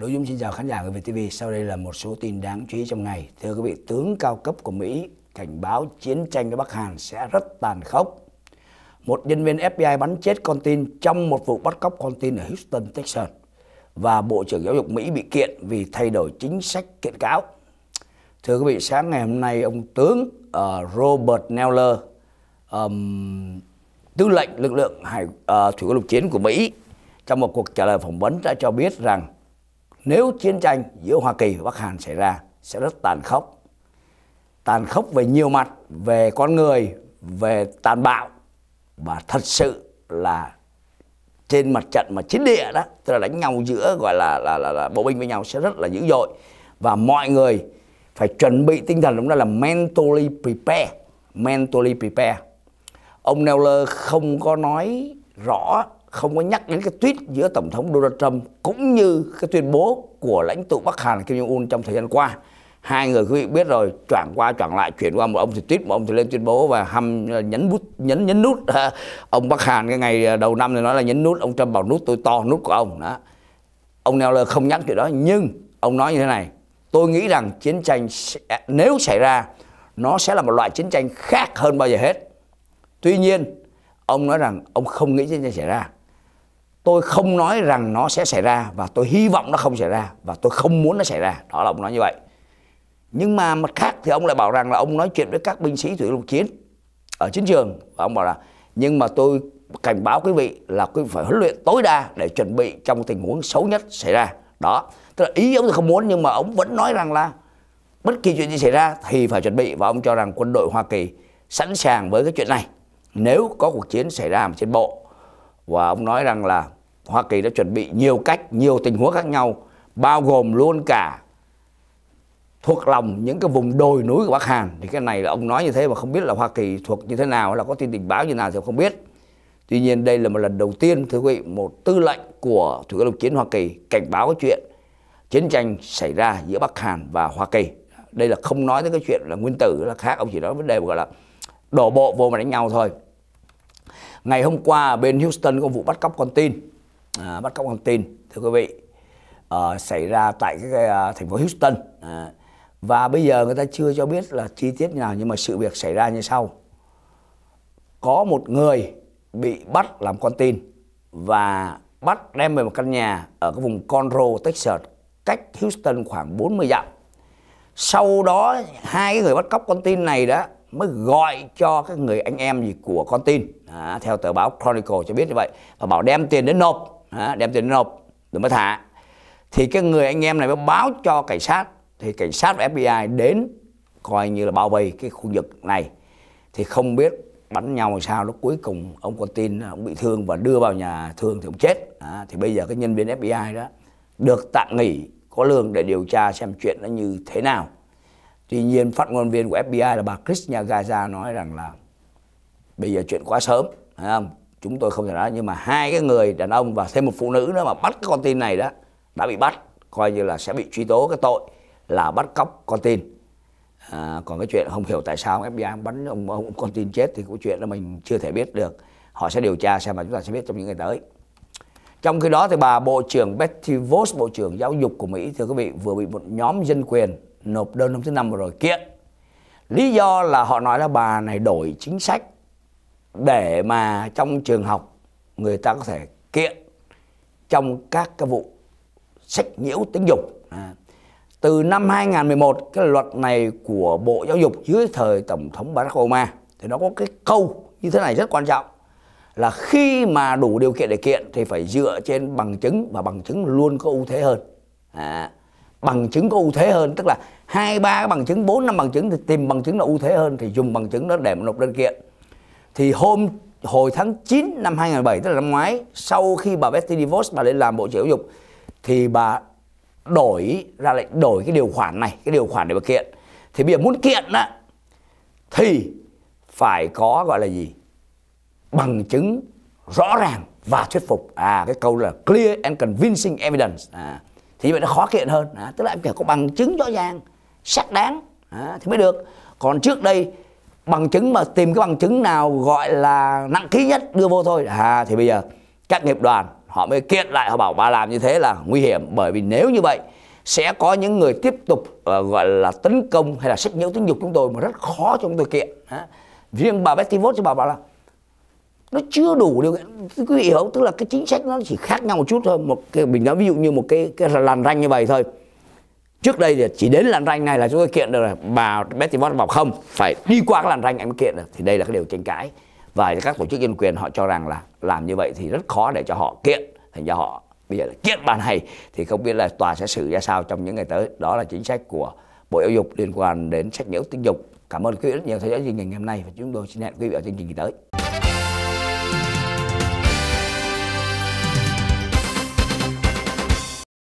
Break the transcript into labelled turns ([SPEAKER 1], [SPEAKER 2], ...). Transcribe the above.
[SPEAKER 1] đối Dung xin chào khán giả của VTV. Sau đây là một số tin đáng chú ý trong ngày. Thưa quý vị, tướng cao cấp của Mỹ cảnh báo chiến tranh với Bắc Hàn sẽ rất tàn khốc. Một nhân viên FBI bắn chết con tin trong một vụ bắt cóc con tin ở Houston, Texas. Và Bộ trưởng Giáo dục Mỹ bị kiện vì thay đổi chính sách kiện cáo. Thưa quý vị, sáng ngày hôm nay, ông tướng uh, Robert Neller, um, tư lệnh lực lượng hải uh, thủy quân lục chiến của Mỹ, trong một cuộc trả lời phỏng vấn đã cho biết rằng nếu chiến tranh giữa Hoa Kỳ và Bắc Hàn xảy ra sẽ rất tàn khốc. Tàn khốc về nhiều mặt, về con người, về tàn bạo và thật sự là trên mặt trận mà chiến địa đó, tức là đánh nhau giữa gọi là là, là, là bộ binh với nhau sẽ rất là dữ dội và mọi người phải chuẩn bị tinh thần đúng đó là mentally prepare, mentally prepare. Ông Neller không có nói rõ không có nhắc đến cái tweet giữa Tổng thống Donald Trump cũng như cái tuyên bố của lãnh tụ Bắc Hàn Kim Jong-un trong thời gian qua. Hai người quý vị biết rồi, choảng qua choảng lại, chuyển qua một ông thì tweet, một ông thì lên tuyên bố và hăm nhấn bút nhấn nhấn nút. ông Bắc Hàn cái ngày đầu năm thì nói là nhấn nút, ông Trump bảo nút tôi to, nút của ông đó. Ông Neller không nhắc chuyện đó nhưng ông nói như thế này, tôi nghĩ rằng chiến tranh sẽ, nếu xảy ra nó sẽ là một loại chiến tranh khác hơn bao giờ hết. Tuy nhiên, ông nói rằng ông không nghĩ chiến tranh xảy ra tôi không nói rằng nó sẽ xảy ra và tôi hy vọng nó không xảy ra và tôi không muốn nó xảy ra đó là ông nói như vậy nhưng mà mặt khác thì ông lại bảo rằng là ông nói chuyện với các binh sĩ thủy lục chiến ở chiến trường và ông bảo là nhưng mà tôi cảnh báo quý vị là quý vị phải huấn luyện tối đa để chuẩn bị trong tình huống xấu nhất xảy ra đó tức là ý ông thì không muốn nhưng mà ông vẫn nói rằng là bất kỳ chuyện gì xảy ra thì phải chuẩn bị và ông cho rằng quân đội Hoa Kỳ sẵn sàng với cái chuyện này nếu có cuộc chiến xảy ra trên bộ và ông nói rằng là Hoa Kỳ đã chuẩn bị nhiều cách, nhiều tình huống khác nhau, bao gồm luôn cả thuộc lòng những cái vùng đồi núi của Bắc Hàn thì cái này là ông nói như thế mà không biết là Hoa Kỳ thuộc như thế nào là có tin tình báo như nào thì không biết tuy nhiên đây là một lần đầu tiên thưa quý vị một tư lệnh của thủy quân chiến Hoa Kỳ cảnh báo cái chuyện chiến tranh xảy ra giữa Bắc Hàn và Hoa Kỳ đây là không nói tới cái chuyện là nguyên tử là khác ông chỉ nói vấn đề gọi là đổ bộ vô mà đánh nhau thôi ngày hôm qua bên Houston có vụ bắt cóc con tin à, bắt cóc con tin thưa quý vị à, xảy ra tại cái à, thành phố Houston à, và bây giờ người ta chưa cho biết là chi tiết nào nhưng mà sự việc xảy ra như sau có một người bị bắt làm con tin và bắt đem về một căn nhà ở cái vùng Conroe, Texas cách Houston khoảng 40 dặm sau đó hai người bắt cóc con tin này đó mới gọi cho các người anh em gì của con tin à, theo tờ báo Chronicle cho biết như vậy và bảo đem tiền đến nộp à, đem tiền đến nộp rồi mới thả thì cái người anh em này mới báo cho cảnh sát thì cảnh sát và FBI đến coi như là bao vây cái khu vực này thì không biết bắn nhau làm sao lúc cuối cùng ông con tin ông bị thương và đưa vào nhà thương thì ông chết à, thì bây giờ cái nhân viên FBI đó được tạm nghỉ có lương để điều tra xem chuyện nó như thế nào Tuy nhiên phát ngôn viên của FBI là bà Christina Gaza nói rằng là bây giờ chuyện quá sớm, không? Chúng tôi không thể nói nhưng mà hai cái người đàn ông và thêm một phụ nữ nữa mà bắt cái con tin này đó đã bị bắt coi như là sẽ bị truy tố cái tội là bắt cóc con tin. À, còn cái chuyện không hiểu tại sao FBI bắn ông, ông con tin chết thì cái chuyện đó mình chưa thể biết được. Họ sẽ điều tra xem mà chúng ta sẽ biết trong những ngày tới. Trong khi đó thì bà Bộ trưởng Betty Vos, Bộ trưởng Giáo dục của Mỹ thưa quý vị vừa bị một nhóm dân quyền nộp đơn hôm thứ năm rồi kiện lý do là họ nói là bà này đổi chính sách để mà trong trường học người ta có thể kiện trong các cái vụ sách nhiễu tính dục à. từ năm 2011 cái luật này của Bộ Giáo dục dưới thời Tổng thống Barack Obama thì nó có cái câu như thế này rất quan trọng là khi mà đủ điều kiện để kiện thì phải dựa trên bằng chứng và bằng chứng luôn có ưu thế hơn à bằng chứng có ưu thế hơn tức là hai ba cái bằng chứng bốn năm bằng chứng thì tìm bằng chứng là ưu thế hơn thì dùng bằng chứng đó để nộp đơn kiện thì hôm hồi tháng 9 năm 2007 tức là năm ngoái sau khi bà Betty DeVos bà lên làm bộ trưởng giáo dục thì bà đổi ra lại đổi cái điều khoản này cái điều khoản để bà kiện thì bây giờ muốn kiện á thì phải có gọi là gì bằng chứng rõ ràng và thuyết phục à cái câu là clear and convincing evidence à thì vậy nó khó kiện hơn à, tức là em phải có bằng chứng rõ ràng xác đáng à, thì mới được còn trước đây bằng chứng mà tìm cái bằng chứng nào gọi là nặng ký nhất đưa vô thôi à thì bây giờ các nghiệp đoàn họ mới kiện lại họ bảo bà làm như thế là nguy hiểm bởi vì nếu như vậy sẽ có những người tiếp tục uh, gọi là tấn công hay là sách nhiễu tính dục chúng tôi mà rất khó cho chúng tôi kiện à. riêng bà Betty Vos cho bà bảo là nó chưa đủ điều kiện quý vị hiểu tức là cái chính sách nó chỉ khác nhau một chút thôi một cái mình nói ví dụ như một cái cái làn ranh như vậy thôi trước đây thì chỉ đến làn ranh này là chúng tôi kiện được là bà Betty Ford bảo không phải đi qua cái làn ranh em mới kiện được thì đây là cái điều tranh cãi và các tổ chức nhân quyền họ cho rằng là làm như vậy thì rất khó để cho họ kiện thành ra họ bây giờ là kiện bà này thì không biết là tòa sẽ xử ra sao trong những ngày tới đó là chính sách của bộ giáo dục liên quan đến sách nhiễu tình dục cảm ơn quý vị rất nhiều theo dõi chương trình ngày hôm nay và chúng tôi xin hẹn quý vị ở chương trình kỳ tới